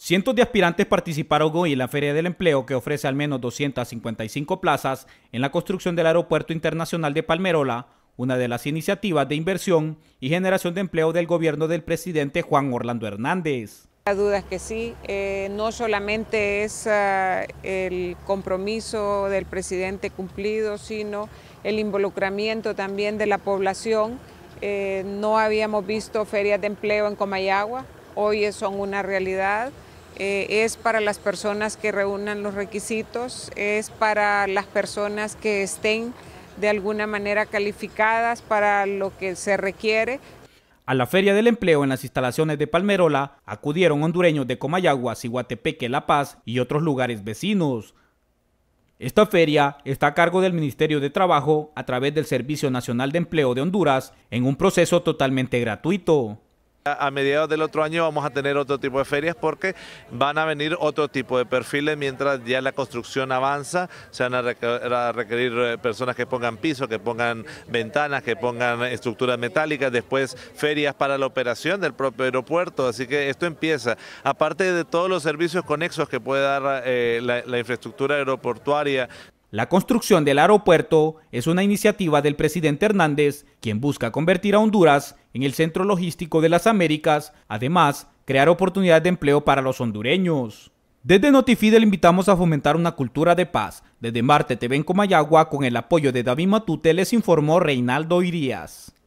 Cientos de aspirantes participaron hoy en la Feria del Empleo que ofrece al menos 255 plazas en la construcción del Aeropuerto Internacional de Palmerola, una de las iniciativas de inversión y generación de empleo del gobierno del presidente Juan Orlando Hernández. La duda es que sí, eh, no solamente es ah, el compromiso del presidente cumplido, sino el involucramiento también de la población. Eh, no habíamos visto ferias de empleo en Comayagua, hoy son una realidad. Eh, es para las personas que reúnan los requisitos, es para las personas que estén de alguna manera calificadas para lo que se requiere. A la Feria del Empleo en las instalaciones de Palmerola acudieron hondureños de Comayagua, Siguatepeque La Paz y otros lugares vecinos. Esta feria está a cargo del Ministerio de Trabajo a través del Servicio Nacional de Empleo de Honduras en un proceso totalmente gratuito. A mediados del otro año vamos a tener otro tipo de ferias porque van a venir otro tipo de perfiles mientras ya la construcción avanza. Se van a requerir eh, personas que pongan piso, que pongan ventanas, que pongan estructuras metálicas, después ferias para la operación del propio aeropuerto. Así que esto empieza. Aparte de todos los servicios conexos que puede dar eh, la, la infraestructura aeroportuaria. La construcción del aeropuerto es una iniciativa del presidente Hernández, quien busca convertir a Honduras en el Centro Logístico de las Américas, además, crear oportunidades de empleo para los hondureños. Desde Notifide le invitamos a fomentar una cultura de paz. Desde Marte TV en Comayagua, con el apoyo de David Matute, les informó Reinaldo Irías.